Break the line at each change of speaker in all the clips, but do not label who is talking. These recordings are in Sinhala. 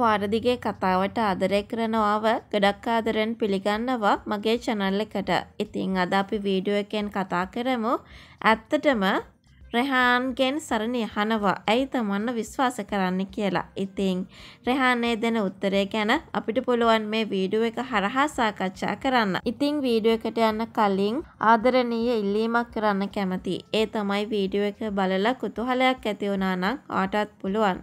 පාරදිගේ කතාවට ආදරය කරනවාව ගොඩක් ආදරෙන් පිළිගන්නවා මගේ channel එකට. ඉතින් අද අපි වීඩියෝ එකෙන් කතා කරමු. ඇත්තටම රෙහාන්ගෙන් සරණ යහනවා. ඇයි තමන්ව විශ්වාස කරන්න කියලා. ඉතින් රෙහානේ දෙන උත්තරය ගැන අපිට පුළුවන් මේ වීඩියෝ එක හරහා සාකච්ඡා කරන්න. ඉතින් වීඩියෝ එකට යන්න කලින් ආදරණීය ඉල්ලීමක් කරන්න කැමතියි. ඒ තමයි වීඩියෝ එක බලලා කුතුහලයක් ඇති වුණා නම් ආටත් පුළුවන්.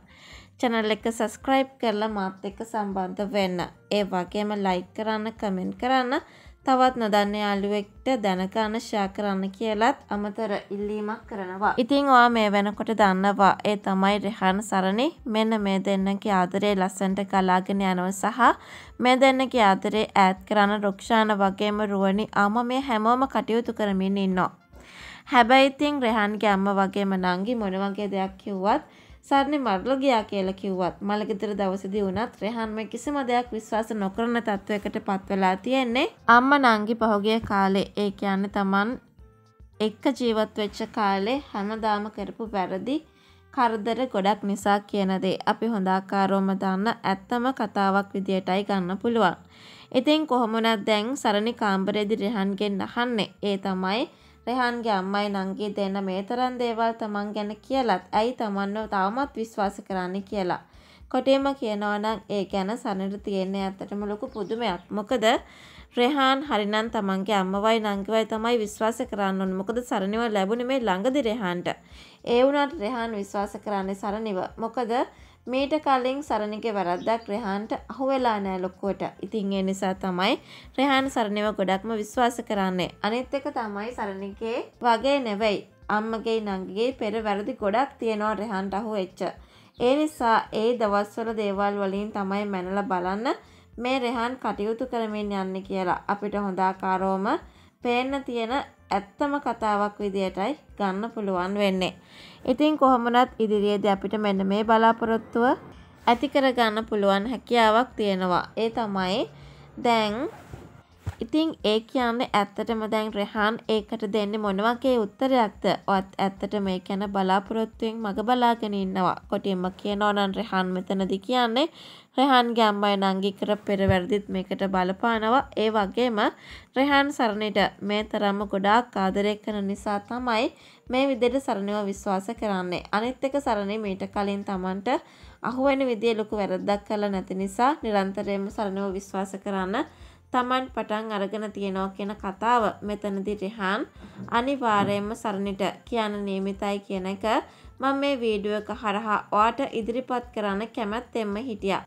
චැනල් එක සස්ක්‍රයිබ් කරලා මාත් එක්ක සම්බන්ධ වෙන්න. ඒ වගේම ලයික් කරන්න කමෙන්ට් කරන්න තවත් නොදන්න යාළුවෙක්ට දැනගන්න ෂයා කරන්න කියලත් අමතර ඉල්ලීමක් කරනවා. ඉතිං ඔයා මේ වෙනකොට දන්නවා ඒ තමයි රෙහන් සරණි මෙන්න මේ දෙන්නගේ ආදරේ ලස්සන්ට කලාගෙන යනව සහ මේ දෙන්නගේ ආදරේ ඈත් කරන්න රොක්ෂාන වගේම රුවනි අම මේ හැමෝම කටයුතු කරමින් ඉන්නවා. හැබැයි ඉතිං රෙහන්ගේ අම්ම වගේම නංගි මොන වගේ දෙයක් කිව්වත් සරණ මරල ගියා කියලා කිව්වත් මලගෙදර දවසේදී වුණත් රෙහන්ම කිසිම දෙයක් විශ්වාස නොකරන තත්වයකට පත්වලා තියෙන්නේ අම්මා නංගි පහුගිය කාලේ ඒ කියන්නේ Taman එක්ක ජීවත් වෙච්ච කාලේ හැමදාම කරපු වැරදි කරදර ගොඩක් නිසා කියන දේ අපි හොඳ ආකාරවම දන්න ඇත්තම කතාවක් විදියටයි ගන්න පුළුවන්. ඉතින් කොහොම දැන් සරණි කාම්බරේදි රෙහන්ගෙන් අහන්නේ ඒ තමයි රෙහන්ගේ අම්මයි නංගි දෙන්න මේ තරම් දේවල් තමන් ගැන කියලත් ඇයි තමන්ව තවමත් විශ්වාස කරන්නේ කියලා. කොටේම කියනවා නම් ඒ ගැන සනට තියෙන්නේ ඇත්තටම ලොකු පුදුමයක්. මොකද රෙහාන් හරිනම් තමන්ගේ අම්මවයි නංගිවයි තමයි විශ්වාස කරන්න ඕන. මොකද සරණිව ලැබුණේ මේ ළඟදි රෙහාන්ට. ඒ වුණාට රෙහාන් විශ්වාස කරන්නේ සරණිව. මොකද මීට කලින් සරණගේ වැරද්දක් රෙහන්ට අහුවෙලා නෑ ලොක්කුවට. ඉතින් ඒ නිසා තමයි රෙහන් සරණව ගොඩක්ම විශ්වාස කරන්නේ. අනිත් එක තමයි සරණගේ වගේ නෙවෙයි. අම්මගේ නංගගේ පෙර වැරදි ගොඩක් තියෙනවා රෙහන්ට අහුවෙච්ච. ඒ නිසා ඒ දවස්වල දේවල් වලින් තමයි මැනලා බලන්න මේ රෙහන් කටයුතු කරමින් යන්නේ කියලා. අපිට හොඳාකාරවම පේන්න තියෙන ඇත්තම කතාවක් විදියටයි ගන්න පුළුවන් වෙන්නේ. ඉතින් කොහොමනත් ඉදිරියේද අපිට මෙන්න මේ බලාපොරොත්තුව ඇති කරගන්න පුළුවන් හැකියාවක් තියෙනවා. ඒ තමයි දැන් ඉතින් ඒ කියන්නේ ඇත්තටම දැන් රෙහාන් ඒකට දෙන්නේ මොන වගේ උත්තරයක්ද? ඔත් ඇත්තටම ඒ කියන බලාපොරොත්තුෙන් මග බලාගෙන ඉන්නවා. කොටින්ම කියනවා නම් රෙහාන් මෙතනදී කියන්නේ රෙහන්ගේ අම්මයි නංගි කර පෙරවැරදිත් මේකට බලපානවා ඒ වගේම රෙහන් සරණට මේ තරම්ම ගොඩාක් ආදරය කරන නිසා තමයි මේ විදිහට සරණව විශ්වාස කරන්නේ අනිත් එක සරණේ මීට කලින් Tamanට අහුවෙන විදිය ලොකු වැරද්දක් කළා නැති නිසා නිරන්තරයෙන්ම සරණව විශ්වාස කරන්න තමන් පටන් අරගෙන තියෙනවා කියන කතාව මෙතනදි රිහන් අනිවාර්යයෙන්ම සරණිට කියන නියමිතයි කියන එක මම මේ වීඩියෝ එක හරහා ඔයාට ඉදිරිපත් කරන්න කැමැත්තෙන්ම හිටියා.